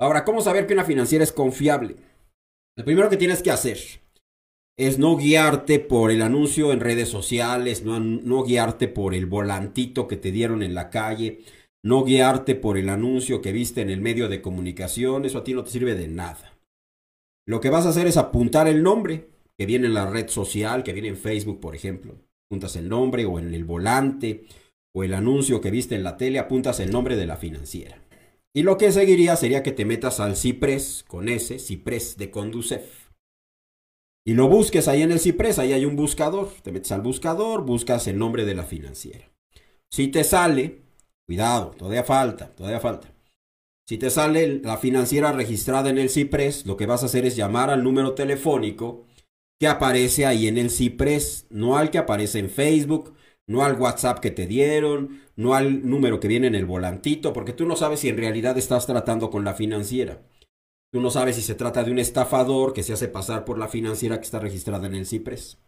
Ahora, ¿cómo saber que una financiera es confiable? Lo primero que tienes que hacer es no guiarte por el anuncio en redes sociales, no, guiarte por el volantito que te dieron en la calle, no guiarte por el anuncio que viste en el medio de comunicación, eso a ti no te sirve de nada. Lo que vas a hacer es apuntar el nombre que viene en la red social, que viene en Facebook, por ejemplo. Apuntas el nombre o en el volante o el anuncio que viste en la tele, apuntas el nombre de la financiera. Y lo que seguiría sería que te metas al Ciprés, con ese Ciprés de Conducef. Y lo busques ahí en el Ciprés, ahí hay un buscador. Te metes al buscador, buscas el nombre de la financiera. Si te sale, cuidado, todavía falta, todavía falta. Si te sale la financiera registrada en el CIPRES, lo que vas a hacer es llamar al número telefónico que aparece ahí en el CIPRES, no al que aparece en Facebook, no al WhatsApp que te dieron, no al número que viene en el volantito, porque tú no sabes si en realidad estás tratando con la financiera. Tú no sabes si se trata de un estafador que se hace pasar por la financiera que está registrada en el CIPRES.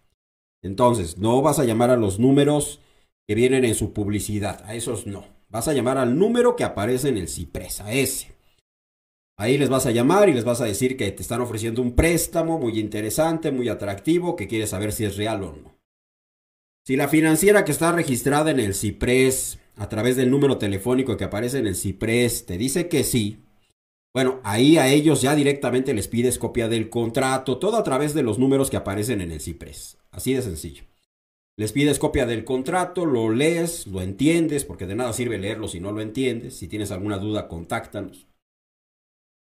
Entonces, no vas a llamar a los números que vienen en su publicidad, a esos no. Vas a llamar al número que aparece en el CIPRES, a ese. Ahí les vas a llamar y les vas a decir que te están ofreciendo un préstamo muy interesante, muy atractivo, que quieres saber si es real o no. Si la financiera que está registrada en el CIPRES, a través del número telefónico que aparece en el CIPRES, te dice que sí, bueno, ahí a ellos ya directamente les pides copia del contrato, todo a través de los números que aparecen en el CIPRES. Así de sencillo. Les pides copia del contrato, lo lees, lo entiendes, porque de nada sirve leerlo si no lo entiendes. Si tienes alguna duda, contáctanos.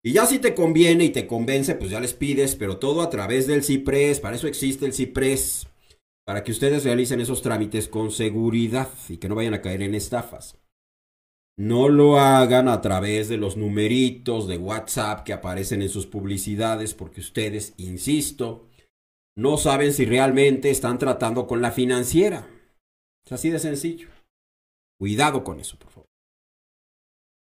Y ya si te conviene y te convence, pues ya les pides, pero todo a través del CIPRES, para eso existe el CIPRES para que ustedes realicen esos trámites con seguridad y que no vayan a caer en estafas. No lo hagan a través de los numeritos de WhatsApp que aparecen en sus publicidades porque ustedes, insisto, no saben si realmente están tratando con la financiera. Es así de sencillo. Cuidado con eso, por favor.